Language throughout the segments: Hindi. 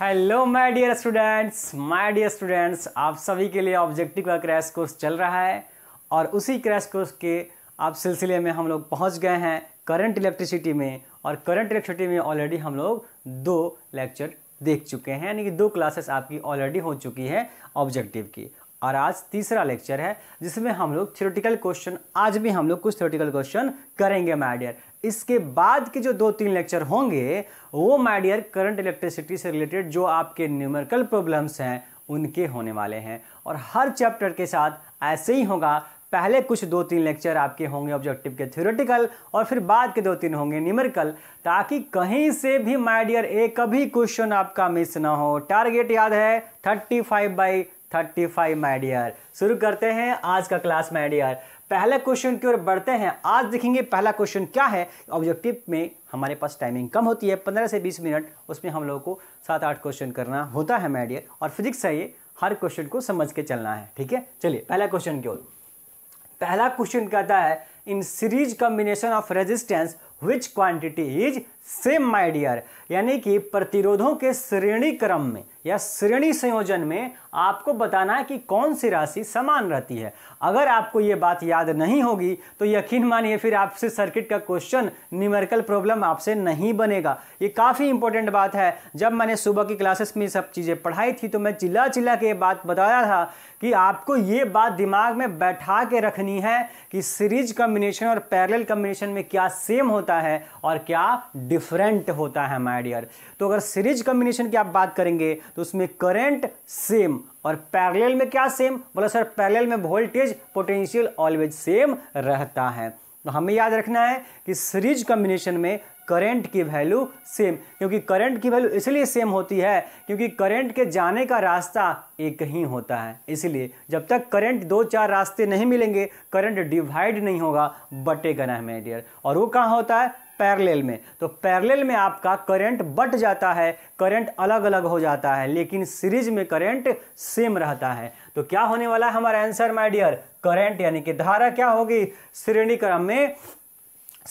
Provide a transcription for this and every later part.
hello my dear students my dear students आप सभी के लिए ऑब्जेक्टिव का क्रैश कोर्स चल रहा है और उसी क्रैश कोर्स के आप सिलसिले में हम लोग पहुंच गए हैं करंट इलेक्ट्रिसिटी में और करंट इलेक्ट्रिसिटी में ऑलरेडी हम लोग दो लेक्चर देख चुके हैं यानी कि दो क्लासेस आपकी ऑलरेडी हो चुकी है ऑब्जेक्टिव की और आज तीसरा लेक्चर है जिसमें हम लोग थियोटिकल क्वेश्चन आज भी हम लोग कुछ थियोटिकल क्वेश्चन करेंगे माइडियर इसके बाद के जो दो तीन लेक्चर होंगे वो माइडियर करंट इलेक्ट्रिसिटी से रिलेटेड जो आपके न्यूमेरिकल प्रॉब्लम्स हैं उनके होने वाले हैं और हर चैप्टर के साथ ऐसे ही होगा पहले कुछ दो तीन लेक्चर आपके होंगे ऑब्जेक्टिव के थ्योरेटिकल और फिर बाद के दो तीन होंगे न्यूमेरिकल ताकि कहीं से भी माइडियर एक भी क्वेश्चन आपका मिस ना हो टारगेट याद है thirty five by thirty five my dear शुरू करते हैं आज का क्लास माइडियर पहले क्वेश्चन की ओर बढ़ते हैं आज देखेंगे पहला क्वेश्चन क्या है ऑब्जेक्टिव में हमारे पास टाइमिंग कम होती है पंद्रह से बीस मिनट उसमें हम लोगों को सात आठ क्वेश्चन करना होता है माइडियर और फिजिक्स है ये हर क्वेश्चन को समझ के चलना है ठीक है चलिए पहला क्वेश्चन की ओर पहला क्वेश्चन कहता है in series combination of resistance which quantity is same my dear यानी कि प्रतिरोधों के श्रेणी क्रम में या श्रेणी संयोजन में आपको बताना है कि कौन सी राशि समान रहती है अगर आपको ये बात याद नहीं होगी तो यकीन मानिए फिर आपसे सर्किट का क्वेश्चन न्यूमेरिकल प्रॉब्लम आपसे नहीं बनेगा ये काफ़ी इंपॉर्टेंट बात है जब मैंने सुबह की क्लासेस में सब चीज़ें पढ़ाई थी तो मैं चिल्ला चिल्ला के ये बात बताया था कि आपको ये बात दिमाग में बैठा के रखनी है कि सीरीज कम्बिनेशन और पैरल कम्बिनेशन में क्या सेम होता है और क्या डिफरेंट होता है माय डियर तो अगर सीरीज कॉम्बिनेशन की आप बात करेंगे तो उसमें करंट सेम और पैरेलल में क्या सेम बोला सर पैरेलल में वोल्टेज पोटेंशियल ऑलवेज सेम रहता है तो हमें याद रखना है कि सीरीज कॉम्बिनेशन में करंट की वैल्यू सेम क्योंकि करंट की वैल्यू इसलिए सेम होती है क्योंकि करंट के जाने का रास्ता एक ही होता है इसलिए जब तक करंट दो चार रास्ते नहीं मिलेंगे करंट डिवाइड नहीं होगा बटेगा ना मेरे डियर और वो कहाँ होता है पैरेलल में तो पैरेलल में आपका करंट बट जाता है करंट अलग अलग हो जाता है लेकिन सीरीज में करंट सेम रहता है तो क्या होने वाला है हमारा आंसर माय डियर करंट यानी कि धारा क्या होगी श्रेणी क्रम में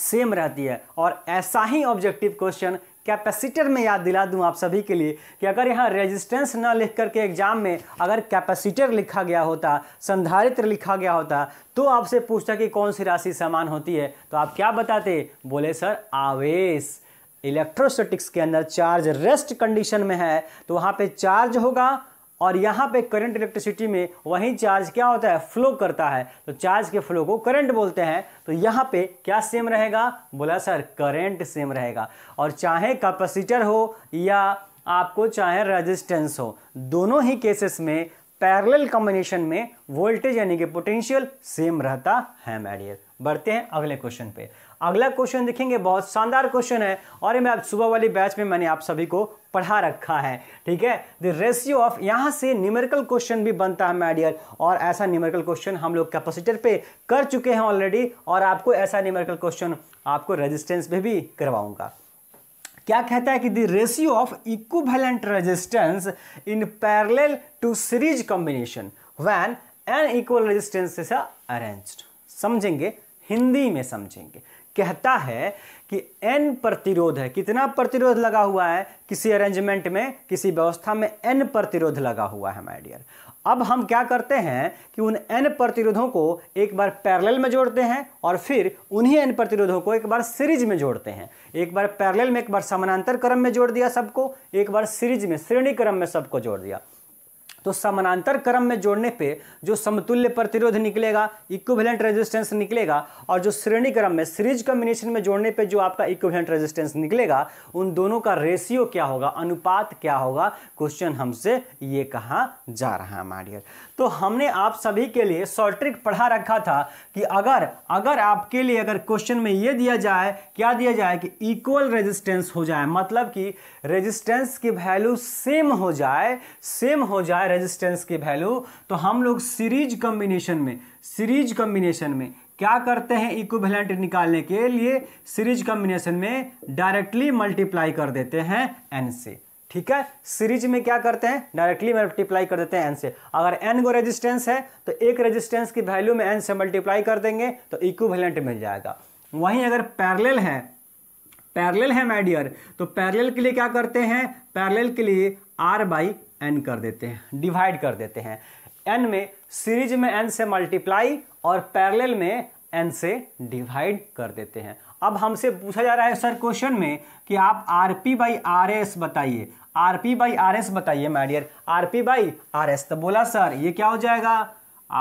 सेम रहती है और ऐसा ही ऑब्जेक्टिव क्वेश्चन कैपेसिटर में याद दिला दूं आप सभी के लिए कि अगर यहाँ रेजिस्टेंस न लिख करके एग्जाम में अगर कैपेसिटर लिखा गया होता संधारित्र लिखा गया होता तो आपसे पूछता कि कौन सी राशि समान होती है तो आप क्या बताते बोले सर आवेश इलेक्ट्रोस्टैटिक्स के अंदर चार्ज रेस्ट कंडीशन में है तो वहाँ पे चार्ज होगा और यहाँ पे करंट इलेक्ट्रिसिटी में वही चार्ज क्या होता है फ्लो करता है तो चार्ज के फ्लो को करंट बोलते हैं तो यहाँ पे क्या सेम रहेगा बोला सर करंट सेम रहेगा और चाहे कैपेसिटर हो या आपको चाहे रेजिस्टेंस हो दोनों ही केसेस में पैरेलल कॉम्बिनेशन में वोल्टेज यानी कि पोटेंशियल सेम रहता है मैडियर बढ़ते हैं अगले क्वेश्चन पे अगला क्वेश्चन देखेंगे बहुत शानदार क्वेश्चन है और ये मैं सुबह वाली बैच में मैंने आप सभी को पढ़ा रखा है ठीक है द रेशियो ऑफ यहाँ से न्यूमेरिकल क्वेश्चन भी बनता है मैडियर और ऐसा न्यूमेरिकल क्वेश्चन हम लोग कैपेसिटर पे कर चुके हैं ऑलरेडी और आपको ऐसा न्यूमेरिकल क्वेश्चन आपको रेजिस्टेंस पे भी करवाऊंगा क्या कहता है कि the ratio of equivalent resistance in parallel to series combination when N equal resistance arranged समझेंगे हिंदी में समझेंगे कहता है कि एन प्रतिरोध है कितना प्रतिरोध लगा हुआ है किसी अरेंजमेंट में किसी व्यवस्था में एन प्रतिरोध लगा हुआ है माय डियर अब हम क्या करते हैं कि उन एन प्रतिरोधों को एक बार पैरेलल में जोड़ते हैं और फिर उन्हीं एन प्रतिरोधों को एक बार सीरीज में जोड़ते हैं एक बार पैरेलल में एक बार समानांतर क्रम में जोड़ दिया सबको एक बार सीरीज में श्रेणी क्रम में सबको जोड़ दिया तो समानांतर क्रम में जोड़ने पे जो समतुल्य प्रतिरोध निकलेगा इक्विवेलेंट रेजिस्टेंस निकलेगा और जो श्रेणी क्रम में सीरीज कम्बिनेशन में जोड़ने पे जो आपका इक्विवेलेंट रेजिस्टेंस निकलेगा उन दोनों का रेशियो क्या होगा अनुपात क्या होगा क्वेश्चन हमसे ये कहा जा रहा है माडियर तो हमने आप सभी के लिए शॉर्ट ट्रिक पढ़ा रखा था कि अगर अगर आपके लिए अगर क्वेश्चन में ये दिया जाए क्या दिया जाए कि इक्वल रेजिस्टेंस हो जाए मतलब कि रेजिस्टेंस की वैल्यू सेम हो जाए सेम हो जाए रेजिस्टेंस की वैल्यू तो हम लोग सीरीज कम्बिनेशन में सीरीज कम्बिनेशन में क्या करते हैं इक्विवेलेंट निकालने के लिए सीरीज कम्बिनेशन में डायरेक्टली मल्टीप्लाई कर देते हैं एन से ठीक है सीरीज में क्या करते हैं डायरेक्टली मल्टीप्लाई कर देते हैं एन से अगर एन को रेजिस्टेंस है तो एक रेजिस्टेंस की वैल्यू में एन से मल्टीप्लाई कर देंगे तो इक्विवेलेंट मिल जाएगा वहीं अगर पैरेलल है पैरेलल है माइडियर तो पैरेलल के लिए क्या करते हैं पैरेलल के लिए आर बाई एन कर देते हैं डिवाइड कर देते हैं एन में सीरीज में एन से मल्टीप्लाई और पैरेलल में एन से डिवाइड कर देते हैं अब हमसे पूछा जा रहा है सर क्वेश्चन में कि आप R P by R S बताइए R P by R S बताइए my dear R P by R S तो बोला सर ये क्या हो जाएगा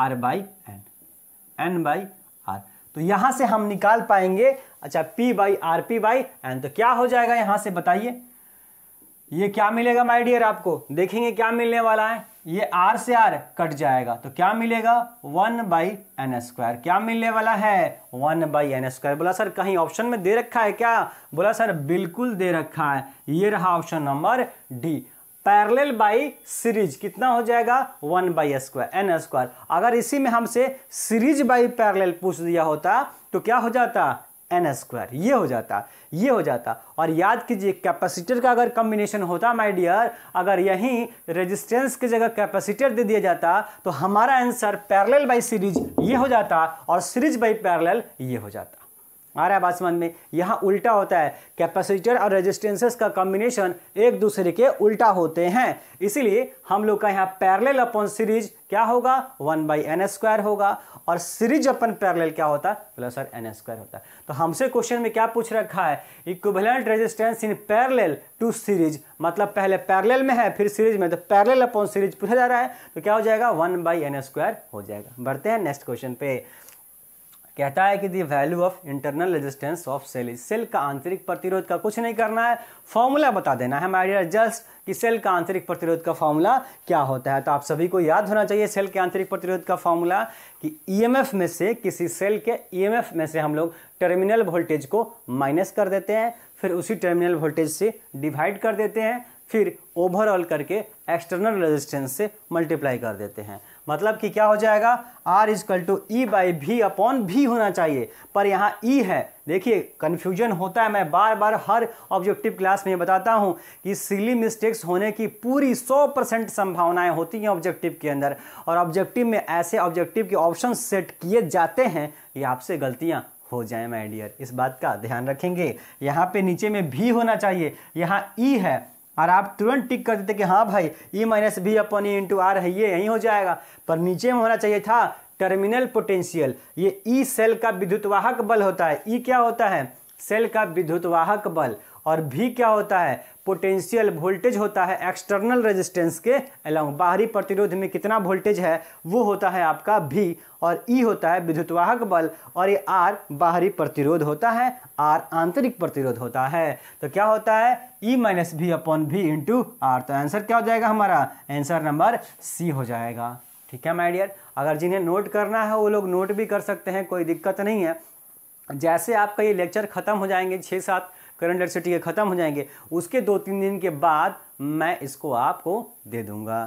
R by N N by R तो यहां से हम निकाल पाएंगे अच्छा P by R P by N तो क्या हो जाएगा यहां से बताइए ये क्या मिलेगा माइडियर आपको देखेंगे क्या मिलने वाला है ये आर से आर कट जाएगा तो क्या मिलेगा वन बाई एन स्क्वायर क्या मिलने वाला है वन बाई एन स्क्वायर बोला सर कहीं ऑप्शन में दे रखा है क्या बोला सर बिल्कुल दे रखा है ये रहा option number D parallel by series कितना हो जाएगा one by square N square अगर इसी में हमसे सीरीज बाई पैरेलल पूछ दिया होता तो क्या हो जाता एन स्क्वायर ये हो जाता ये हो जाता और याद कीजिए कैपेसिटर का अगर कम्बिनेशन होता माय डियर अगर यहीं रेजिस्टेंस की जगह कैपेसिटर दे दिया जाता तो हमारा आंसर पैरेलल बाय सीरीज ये हो जाता और सीरीज बाय पैरेलल ये हो जाता आ रहा है बात समझ में यहाँ उल्टा होता है कैपेसिटर और रेजिस्टेंसेस का कॉम्बिनेशन एक दूसरे के उल्टा होते हैं इसीलिए हम लोग का यहाँ पैरेलल अपॉन सीरीज क्या होगा वन बाई एन स्क्वायर होगा और सीरीज अपन पैरेलल क्या होता है प्लस और एन स्क्वायर होता है तो हमसे क्वेश्चन में क्या पूछ रखा है equivalent resistance in parallel to series मतलब पहले पैरेलल में है फिर सीरीज में तो पैरेलल अपॉन सीरीज पूछा जा रहा है तो क्या हो जाएगा वन बाई एन स्क्वायर हो जाएगा बढ़ते हैं नेक्स्ट क्वेश्चन पे कहता है कि the value of internal resistance of cell cell का आंतरिक प्रतिरोध का कुछ नहीं करना है फॉर्मूला बता देना है माइडियर जस्ट कि सेल का आंतरिक प्रतिरोध का फॉर्मूला क्या होता है तो आप सभी को याद होना चाहिए सेल के आंतरिक प्रतिरोध का फॉर्मूला कि ईएमएफ e में से किसी सेल के ईएमएफ e में से हम लोग टर्मिनल वोल्टेज को माइनस कर देते हैं फिर उसी टर्मिनल वोल्टेज से डिवाइड कर देते हैं फिर ओवरऑल करके एक्सटर्नल रेजिस्टेंस से मल्टीप्लाई कर देते हैं मतलब कि क्या हो जाएगा R equal to E by V upon V होना चाहिए पर यहाँ ई e है देखिए कन्फ्यूजन होता है मैं बार बार हर ऑब्जेक्टिव क्लास में ये बताता हूँ कि सिली मिस्टेक्स होने की पूरी 100 परसेंट संभावनाएँ होती हैं ऑब्जेक्टिव के अंदर और ऑब्जेक्टिव में ऐसे ऑब्जेक्टिव के ऑप्शन सेट किए जाते हैं ये आपसे गलतियाँ हो जाए माइडियर डियर इस बात का ध्यान रखेंगे यहाँ पे नीचे में भी होना चाहिए यहाँ ई e है और आप तुरंत टिक कर देते कि हाँ भाई E minus B upon E into R है ये यहीं हो जाएगा पर नीचे में होना चाहिए था टर्मिनल पोटेंशियल ये ई e सेल का विद्युतवाहक बल होता है ई e क्या होता है सेल का विद्युतवाहक बल और भी क्या होता है पोटेंशियल वोल्टेज होता है एक्सटर्नल रेजिस्टेंस के अलाउ बाहरी प्रतिरोध में कितना वोल्टेज है वो होता है आपका भी और ई e होता है विद्युतवाहक बल और ये आर बाहरी प्रतिरोध होता है आर आंतरिक प्रतिरोध होता है तो क्या होता है E minus V upon V into R तो आंसर क्या हो जाएगा हमारा आंसर नंबर सी हो जाएगा ठीक है माइडियर अगर जिन्हें नोट करना है वो लोग नोट भी कर सकते हैं कोई दिक्कत नहीं है जैसे आपका ये लेक्चर ख़त्म हो जाएंगे छः सात करंट इलेक्ट्रिसिटी के ख़त्म हो जाएंगे उसके दो तीन दिन के बाद मैं इसको आपको दे दूंगा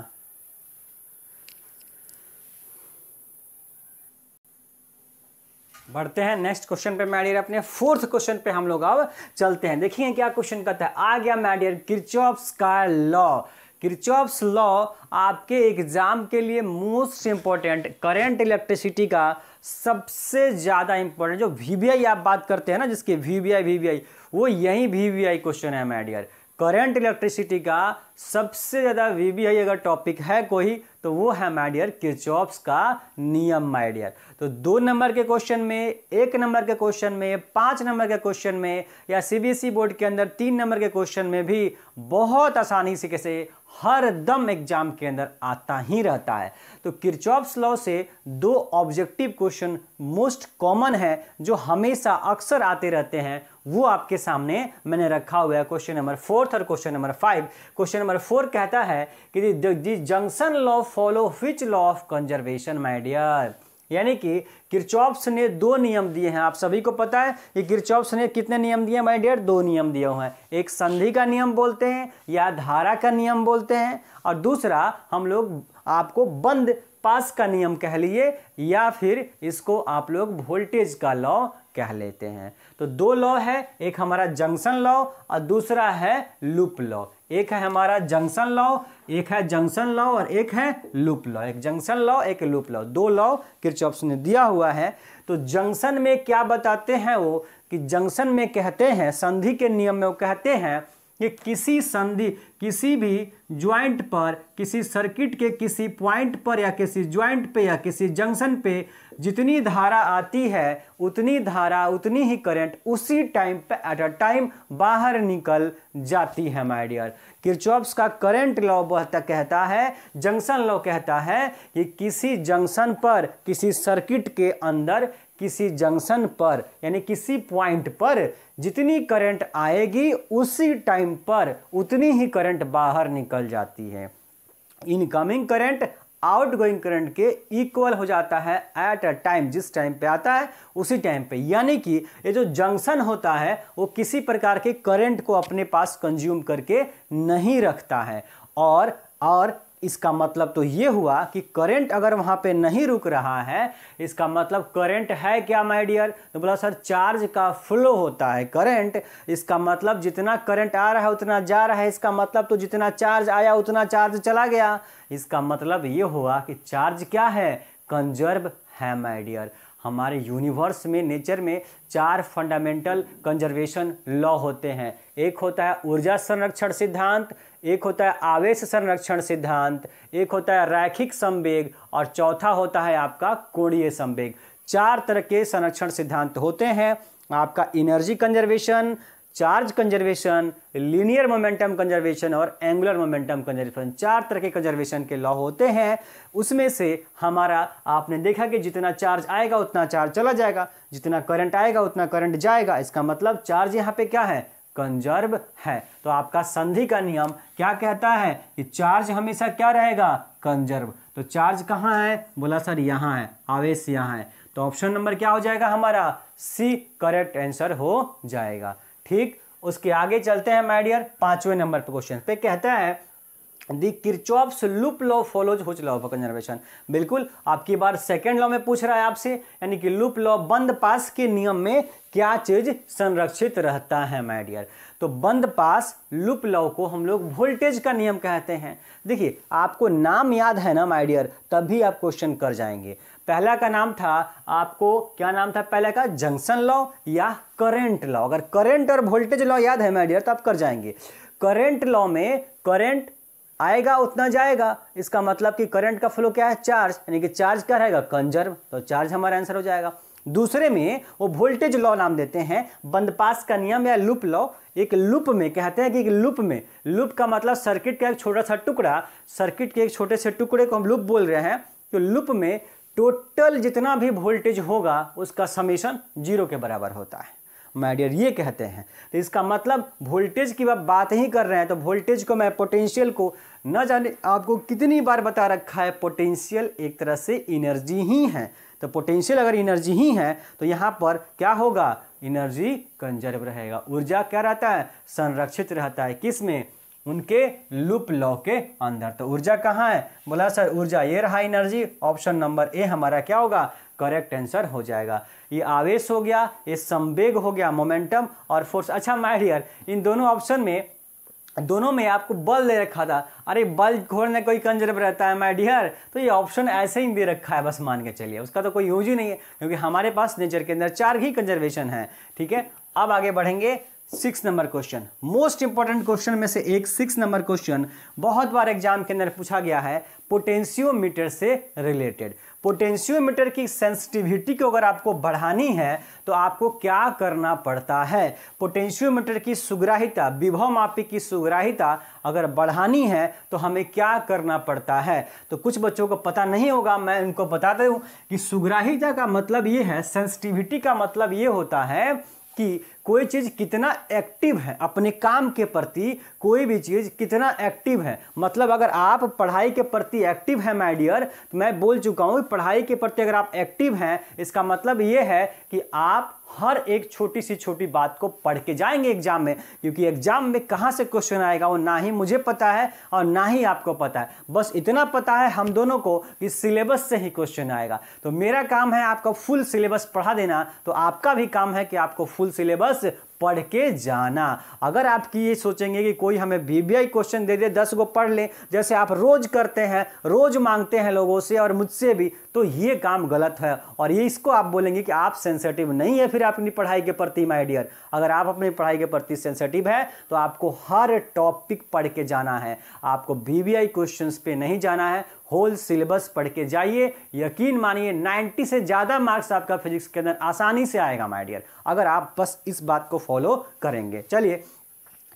बढ़ते हैं नेक्स्ट क्वेश्चन पे मैडियर अपने फोर्थ क्वेश्चन पे हम लोग अब चलते हैं देखिए क्या क्वेश्चन कहता है आ गया मैडियर किरचॉप्स का लॉ किरचॉप्स लॉ आपके एग्जाम के लिए मोस्ट इंपॉर्टेंट करेंट इलेक्ट्रिसिटी का सबसे ज़्यादा इंपॉर्टेंट जो वी आप बात करते हैं ना जिसके वी वी वो यही वी क्वेश्चन है मैडियर करंट इलेक्ट्रिसिटी का सबसे ज़्यादा वी अगर टॉपिक है कोई तो वो है माइडियर किरचॉप्स का नियम माइडियर तो दो नंबर के क्वेश्चन में एक नंबर के क्वेश्चन में पांच नंबर के क्वेश्चन में या सीबीएसई e बोर्ड के अंदर तीन नंबर के क्वेश्चन में भी बहुत आसानी से कैसे हर दम एग्जाम के अंदर आता ही रहता है तो किरचॉप्स लॉ से दो ऑब्जेक्टिव क्वेश्चन मोस्ट कॉमन है जो हमेशा अक्सर आते रहते हैं वो आपके सामने मैंने रखा हुआ है क्वेश्चन नंबर फोर्थ और question number five question number four कहता है कि junction law follow which law of conservation my dear यानी कि किरचॉप्स ने दो नियम दिए हैं आप सभी को पता है कि किरचॉप्स ने कितने नियम दिए माय डियर दो नियम दिए हुए हैं एक संधि का नियम बोलते हैं या धारा का नियम बोलते हैं और दूसरा हम लोग आपको बंद पास का नियम कह लिए या फिर इसको आप लोग वोल्टेज का लॉ कह लेते हैं तो दो लॉ है एक हमारा जंक्शन लॉ और दूसरा है लूप लॉ एक है हमारा जंक्शन लॉ एक है जंक्शन लॉ और एक है लूप लॉ एक जंक्शन लॉ एक लूप लॉ दो लॉ किरचॉप्स ने दिया हुआ है तो जंक्शन में क्या बताते हैं वो कि जंक्शन में कहते हैं संधि के नियम में वो कहते हैं कि किसी संधि किसी भी ज्वाइंट पर किसी सर्किट के किसी पॉइंट पर या किसी ज्वाइंट पे या किसी जंक्शन पे जितनी धारा आती है उतनी धारा उतनी ही करंट उसी टाइम पे एट अ टाइम बाहर निकल जाती है माय डियर किरचॉप्स का करंट लॉ बहुत कहता है जंक्शन लॉ कहता है कि किसी जंक्शन पर किसी सर्किट के अंदर किसी जंक्शन पर यानी किसी पॉइंट पर जितनी करंट आएगी उसी टाइम पर उतनी ही करंट बाहर निकल जाती है incoming current outgoing current के इक्वल हो जाता है एट अ टाइम जिस टाइम पे आता है उसी टाइम पे यानी कि ये जो जंक्शन होता है वो किसी प्रकार के करंट को अपने पास कंज्यूम करके नहीं रखता है और और इसका मतलब तो ये हुआ कि करंट अगर वहाँ पे नहीं रुक रहा है इसका मतलब करंट है क्या माय डियर तो बोला सर चार्ज का फ्लो होता है करंट इसका मतलब जितना करंट आ रहा है उतना जा रहा है इसका मतलब तो जितना चार्ज आया उतना चार्ज चला गया इसका मतलब ये हुआ कि चार्ज क्या है कंजर्व है माय डियर हमारे यूनिवर्स में नेचर में चार फंडामेंटल कंजर्वेशन लॉ होते हैं एक होता है ऊर्जा संरक्षण सिद्धांत एक होता है आवेश संरक्षण सिद्धांत एक होता है रैखिक संवेग और चौथा होता है आपका कोणीय संवेग चार तरह के संरक्षण सिद्धांत होते हैं आपका energy conservation charge conservation linear momentum conservation और एंगुलर मोमेंटम कंजर्वेशन चार तरह के कंजर्वेशन के लॉ होते हैं उसमें से हमारा आपने देखा कि जितना चार्ज आएगा उतना चार्ज चला जाएगा जितना करंट आएगा उतना करंट जाएगा इसका मतलब चार्ज यहाँ पे क्या है कंजर्व है तो आपका संधि का नियम क्या कहता है कि चार्ज हमेशा क्या रहेगा कंजर्व तो चार्ज कहाँ है बोला सर यहाँ है आवेश यहाँ है तो ऑप्शन नंबर क्या हो जाएगा हमारा सी करेक्ट आंसर हो जाएगा ठीक उसके आगे चलते हैं माइडियर पांचवें नंबर पर क्वेश्चन पे कहता है the Kirchhoff's loop law follows which law of conservation बिल्कुल आपकी बार सेकेंड लॉ में पूछ रहा है आपसे यानी कि लुप लॉ बंद पास के नियम में क्या चीज संरक्षित रहता है माय डियर तो बंद पास लुप लॉ को हम लोग वोल्टेज का नियम कहते हैं देखिए आपको नाम याद है ना माय डियर तभी आप क्वेश्चन कर जाएंगे पहला का नाम था आपको क्या नाम था पहला का जंक्शन लॉ या करेंट लॉ अगर करेंट और वोल्टेज लॉ याद है माय डियर तो आप कर जाएंगे करेंट लॉ में करेंट आएगा उतना जाएगा इसका मतलब कि करंट का फ्लो क्या है चार्ज यानी कि चार्ज क्या रहेगा कंजर्व तो चार्ज हमारा आंसर हो जाएगा दूसरे में वो वोल्टेज लॉ नाम देते हैं बंदपास का नियम या लूप लॉ एक लूप में कहते हैं कि एक लूप में लूप का मतलब सर्किट का एक छोटा सा टुकड़ा सर्किट के एक छोटे से टुकड़े को हम लूप बोल रहे हैं तो लूप में टोटल जितना भी वोल्टेज होगा उसका समेशन जीरो के बराबर होता है माइडियर ये कहते हैं तो इसका मतलब वोल्टेज की आप बात ही कर रहे हैं तो वोल्टेज को मैं पोटेंशियल को न जाने आपको कितनी बार बता रखा है पोटेंशियल एक तरह से एनर्जी ही है तो पोटेंशियल अगर एनर्जी ही है तो यहाँ पर क्या होगा एनर्जी कंजर्व रहेगा ऊर्जा क्या रहता है संरक्षित रहता है किस में उनके लुप लॉ के अंदर तो ऊर्जा कहाँ है बोला सर ऊर्जा ये रहा एनर्जी ऑप्शन नंबर ए हमारा क्या होगा करेक्ट आंसर हो जाएगा ये आवेश हो गया ये संवेग हो गया मोमेंटम और फोर्स अच्छा माइडियर इन दोनों ऑप्शन में दोनों में आपको बल दे रखा था अरे बल घोड़ने कोई कंजर्व रहता है माय डियर तो ये ऑप्शन ऐसे ही दे रखा है बस मान के चलिए उसका तो कोई यूज ही नहीं है क्योंकि हमारे पास नेचर के अंदर चार ही कंजर्वेशन है ठीक है अब आगे बढ़ेंगे six number question most important question में से एक सिक्स नंबर क्वेश्चन बहुत बार एग्जाम के अंदर पूछा गया है पोटेंशियोमीटर से रिलेटेड पोटेंशियोमीटर की सेंसिटिविटी को अगर आपको बढ़ानी है तो आपको क्या करना पड़ता है पोटेंशियोमीटर की सुग्राहिता विभव मापी की सुग्राहिता अगर बढ़ानी है तो हमें क्या करना पड़ता है तो कुछ बच्चों को पता नहीं होगा मैं उनको बताते हूँ कि सुग्राहिता का मतलब ये है सेंसिटिविटी का मतलब ये होता है कि कोई चीज़ कितना एक्टिव है अपने काम के प्रति कोई भी चीज़ कितना एक्टिव है मतलब अगर आप पढ़ाई के प्रति एक्टिव हैं माय डियर तो मैं बोल चुका हूँ पढ़ाई के प्रति अगर आप एक्टिव हैं इसका मतलब ये है कि आप हर एक छोटी सी छोटी बात को पढ़ के जाएंगे एग्जाम में क्योंकि एग्जाम में कहाँ से क्वेश्चन आएगा वो ना ही मुझे पता है और ना ही आपको पता है बस इतना पता है हम दोनों को कि सिलेबस से ही क्वेश्चन आएगा तो मेरा काम है आपका फुल सिलेबस पढ़ा देना तो आपका भी काम है कि आपको फुल सिलेबस पढ़ के जाना अगर आप ये सोचेंगे कि कोई हमें बीबीआई क्वेश्चन दे दे दस को पढ़ लें जैसे आप रोज़ करते हैं रोज़ मांगते हैं लोगों से और मुझसे भी तो ये काम गलत है और ये इसको आप बोलेंगे कि आप सेंसेटिव नहीं है फिर आप अपनी पढ़ाई के प्रति माई डियर अगर आप अपनी पढ़ाई के प्रति सेंसेटिव है तो आपको हर टॉपिक पढ़ के जाना है आपको बी क्वेश्चन पे नहीं जाना है होल सिलेबस पढ़ के जाइए यकीन मानिए 90 से ज़्यादा मार्क्स आपका फिजिक्स के अंदर आसानी से आएगा माय डियर अगर आप बस इस बात को फॉलो करेंगे चलिए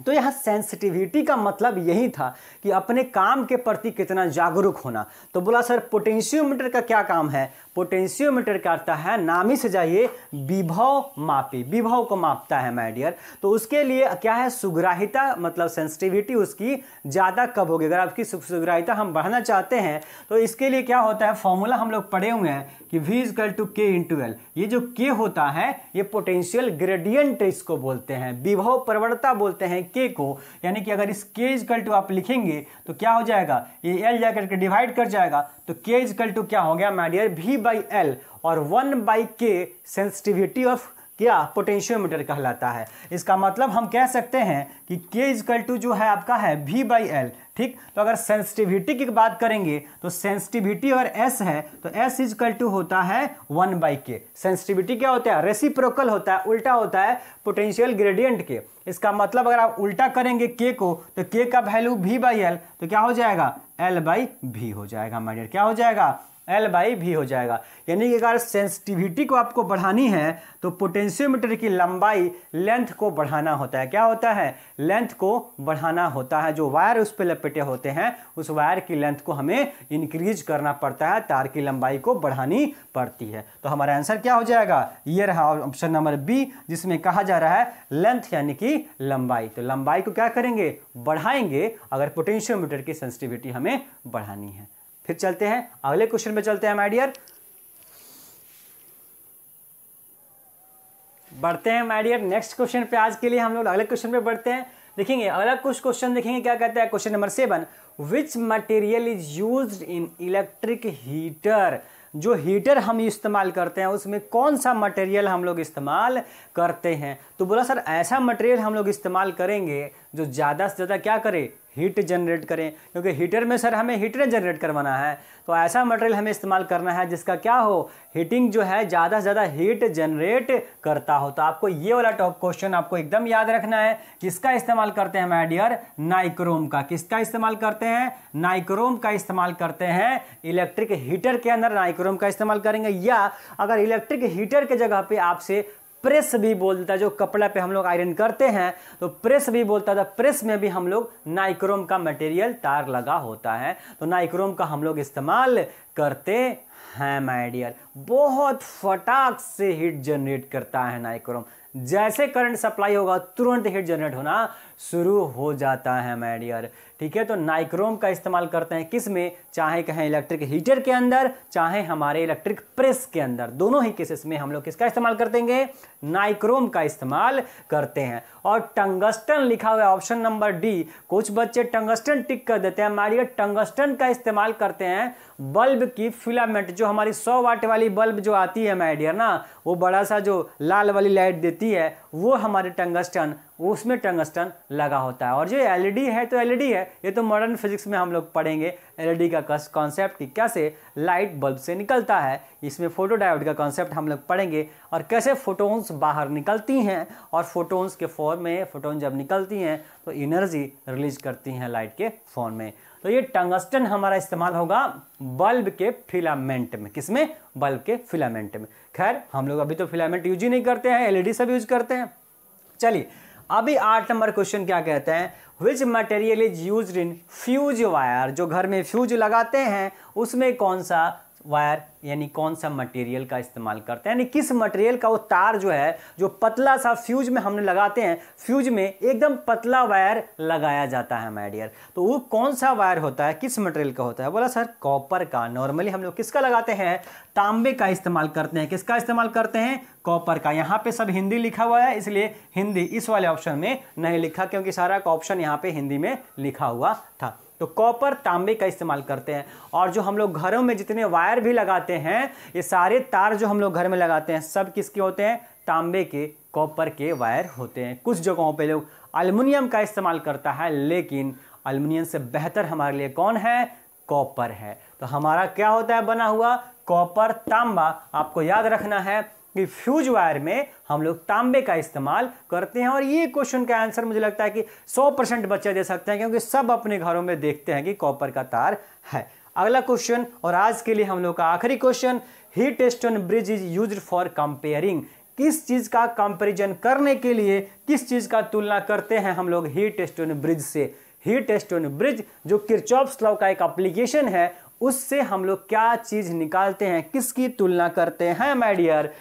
तो यहाँ सेंसिटिविटी का मतलब यही था कि अपने काम के प्रति कितना जागरूक होना तो बोला सर पोटेंशियोमीटर का क्या काम है पोटेंशियोमीटर करता है नाम ही से जाइए विभव मापी विभव को मापता है माइडियर तो उसके लिए क्या है सुग्राहिता मतलब सेंसिटिविटी उसकी ज़्यादा कब होगी अगर आपकी सुग्राहिता हम बढ़ाना चाहते हैं तो इसके लिए क्या होता है फॉर्मूला हम लोग पढ़े हुए हैं कि वी इजकल टू के इन एल ये जो के होता है ये पोटेंशियल ग्रेडियंट इसको बोलते हैं विभव प्रवणता बोलते हैं है के को यानी कि अगर इस के इजकल टू आप लिखेंगे तो क्या हो जाएगा ये एल जाकर के डिवाइड कर जाएगा तो के इजकल टू क्या हो गया माइडियर वी बाई एल और one by K sensitivity of क्या पोटेंशियोमीटर कहलाता है इसका मतलब हम कह सकते हैं कि के इजकल टू जो है आपका है वी बाई एल ठीक तो अगर सेंसिटिविटी की बात करेंगे तो सेंसिटिविटी अगर एस है तो एस इजकल टू होता है वन बाई के सेंसिटिविटी क्या होता है रेसिप्रोकल होता है उल्टा होता है पोटेंशियल ग्रेडियंट के इसका मतलब अगर आप उल्टा करेंगे के को तो के का वैल्यू वी बाई एल तो क्या हो जाएगा एल बाई वी हो जाएगा माइडियर क्या हो जाएगा एल बाई भी हो जाएगा यानी कि अगर सेंसिटिविटी को आपको बढ़ानी है तो पोटेंशियोमीटर की लंबाई लेंथ को बढ़ाना होता है क्या होता है लेंथ को बढ़ाना होता है जो वायर उस पर लपेटे होते हैं उस वायर की लेंथ को हमें इंक्रीज करना पड़ता है तार की लंबाई को बढ़ानी पड़ती है तो हमारा आंसर क्या हो जाएगा ये रहा ऑप्शन नंबर बी जिसमें कहा जा रहा है लेंथ यानी कि लंबाई तो लंबाई को क्या करेंगे बढ़ाएंगे अगर पोटेंशियोमीटर की सेंसिटिविटी हमें बढ़ानी है फिर चलते हैं अगले क्वेश्चन पे चलते हैं माइडियर बढ़ते हैं माइडियर नेक्स्ट क्वेश्चन पे आज के लिए हम लोग अगले क्वेश्चन पे बढ़ते हैं देखेंगे अगला कुछ क्वेश्चन देखेंगे क्या कहता है question number seven which material is use in electric heater जो हीटर हम इस्तेमाल करते हैं उसमें कौन सा मटेरियल हम लोग इस्तेमाल करते हैं तो बोला सर ऐसा मटेरियल हम लोग इस्तेमाल करेंगे जो ज़्यादा से ज़्यादा क्या करे हीट जनरेट करें क्योंकि हीटर में सर हमें हीटर जनरेट करवाना है तो ऐसा मटेरियल हमें इस्तेमाल करना है जिसका क्या हो हीटिंग जो है ज़्यादा से ज़्यादा हीट जनरेट करता हो तो आपको ये वाला टॉप क्वेश्चन आपको एकदम याद रखना है किसका इस्तेमाल करते हैं माइडियर डियर नाइक्रोम का किसका इस्तेमाल करते हैं नाइक्रोम का इस्तेमाल करते हैं इलेक्ट्रिक हीटर के अंदर नाइक्रोम का इस्तेमाल करेंगे या अगर इलेक्ट्रिक हीटर के जगह पर आपसे प्रेस भी बोलता है जो कपड़ा पे हम लोग आयरन करते हैं तो प्रेस भी बोलता था तो प्रेस में भी हम लोग नाइक्रोम का मटेरियल तार लगा होता है तो नाइक्रोम का हम लोग इस्तेमाल करते हैं माय डियर बहुत फटाक से हीट जनरेट करता है नाइक्रोम जैसे करंट सप्लाई होगा तुरंत हीट जनरेट होना शुरू हो जाता है माय डियर ठीक है तो नाइक्रोम का इस्तेमाल करते हैं किस में चाहे कहें इलेक्ट्रिक हीटर के अंदर चाहे हमारे इलेक्ट्रिक प्रेस के अंदर दोनों ही केसेस में हम लोग किसका इस्तेमाल कर देंगे नाइक्रोम का इस्तेमाल करते हैं और टंगस्टन लिखा हुआ ऑप्शन नंबर डी कुछ बच्चे टंगस्टन टिक कर देते हैं हमारे टंगस्टन का इस्तेमाल करते हैं बल्ब की फिलामेंट जो हमारी 100 वाट वाली बल्ब जो आती है माइडियर ना वो बड़ा सा जो लाल वाली लाइट देती है वो हमारे टंगस्टन उसमें टंगस्टन लगा होता है और जो एल e है तो एल e है ये तो मॉडर्न फिजिक्स में हम लोग पढ़ेंगे एल e का कॉन्सेप्ट कि कैसे लाइट बल्ब से निकलता है इसमें फोटोडायोड का कॉन्सेप्ट हम लोग पढ़ेंगे और कैसे फोटोन्स बाहर निकलती हैं और फोटोन्स के फॉर्म में फोटोन जब निकलती हैं तो एनर्जी रिलीज करती हैं लाइट के फॉर्म में तो ये टंगस्टन हमारा इस्तेमाल होगा बल्ब के फिलामेंट में किसमें बल्ब के फिलामेंट में खैर हम लोग अभी तो फिलामेंट यूज ही नहीं करते हैं एलईडी सब यूज करते हैं चलिए अभी आठ नंबर क्वेश्चन क्या कहते हैं which material is use in fuse wire जो घर में फ्यूज लगाते हैं उसमें कौन सा वायर यानी कौन सा मटेरियल का इस्तेमाल करते हैं यानी किस मटेरियल का वो तार जो है जो पतला सा फ्यूज में हमने लगाते हैं फ्यूज में एकदम पतला वायर लगाया जाता है माइडियर तो वो कौन सा वायर होता है किस मटेरियल का होता है बोला सर कॉपर का नॉर्मली हम लोग किसका लगाते हैं तांबे का इस्तेमाल करते हैं किसका इस्तेमाल करते हैं कॉपर का यहाँ पे सब हिंदी लिखा हुआ है इसलिए हिंदी इस वाले ऑप्शन में नहीं लिखा क्योंकि सारा का ऑप्शन यहाँ पे हिंदी में लिखा हुआ था तो कॉपर तांबे का इस्तेमाल करते हैं और जो हम लोग घरों में जितने वायर भी लगाते हैं ये सारे तार जो हम लोग घर में लगाते हैं सब किसके होते हैं तांबे के कॉपर के वायर होते हैं कुछ जगहों पे लोग अल्मीनियम का इस्तेमाल करता है लेकिन अल्मीनियम से बेहतर हमारे लिए कौन है कॉपर है तो हमारा क्या होता है बना हुआ कॉपर तांबा आपको याद रखना है कि फ्यूज वायर में हम लोग तांबे का इस्तेमाल करते हैं और ये क्वेश्चन का आंसर मुझे लगता है कि 100 परसेंट बच्चे दे सकते हैं क्योंकि सब अपने घरों में देखते हैं कि कॉपर का तार है अगला क्वेश्चन और आज के लिए हम लोग का आखिरी question Wheatstone bridge is use for comparing किस चीज का कंपेरिजन करने के लिए किस चीज का तुलना करते हैं हम लोग ही एस्टोन ब्रिज से ही एस्टोन ब्रिज जो किरचॉप्स लॉ का एक अप्लीकेशन है उससे हम लोग क्या चीज निकालते हैं किसकी तुलना करते हैं माय डियर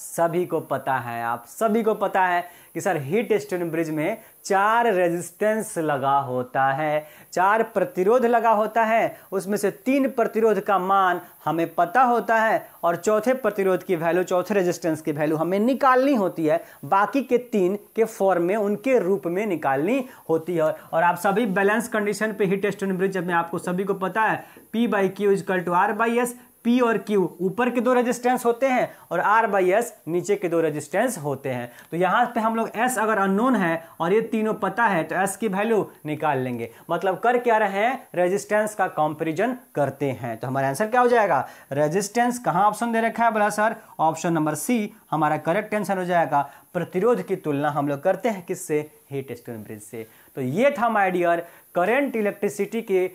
सभी को पता है आप सभी को पता है कि सर हीट स्टोन ब्रिज में चार रेजिस्टेंस लगा होता है चार प्रतिरोध लगा होता है उसमें से तीन प्रतिरोध का मान हमें पता होता है और चौथे प्रतिरोध की वैल्यू चौथे रेजिस्टेंस की वैल्यू हमें निकालनी होती है बाकी के तीन के फॉर्म में उनके रूप में निकालनी होती है और आप सभी बैलेंस कंडीशन पे हीट स्टोन ब्रिज में आपको सभी को पता है P by Q equal to R by S P और क्यू ऊपर के दो रेजिस्टेंस होते हैं और आर बाई एस नीचे के दो रेजिस्टेंस होते हैं तो यहाँ पे हम लोग एस अगर अननोन है और ये तीनों पता है तो एस की वैल्यू निकाल लेंगे मतलब कर क्या रहे हैं रेजिस्टेंस का कंपेरिजन करते हैं तो हमारा आंसर क्या हो जाएगा रेजिस्टेंस कहाँ ऑप्शन दे रखा है बोला सर ऑप्शन नंबर सी हमारा करेक्ट आंसर हो जाएगा प्रतिरोध की तुलना हम लोग करते हैं किससे हीट स्टोन ब्रिज से तो ये था माइडियर करेंट इलेक्ट्रिसिटी के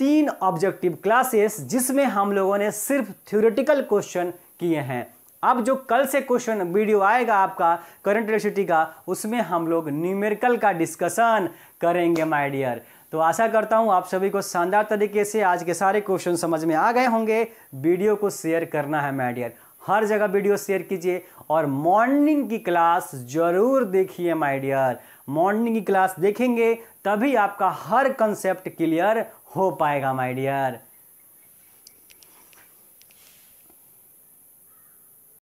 तीन ऑब्जेक्टिव क्लासेस जिसमें हम लोगों ने सिर्फ थ्योरेटिकल क्वेश्चन किए हैं अब जो कल से क्वेश्चन वीडियो आएगा आपका करंट इलेक्ट्रिसिटी का उसमें हम लोग न्यूमेरिकल का डिस्कशन करेंगे माय डियर तो आशा करता हूँ आप सभी को शानदार तरीके से आज के सारे क्वेश्चन समझ में आ गए होंगे वीडियो को शेयर करना है माय डियर हर जगह वीडियो शेयर कीजिए और मॉर्निंग की क्लास जरूर देखिए माय डियर मॉर्निंग की क्लास देखेंगे तभी आपका हर कंसेप्ट क्लियर हो पाएगा माय डियर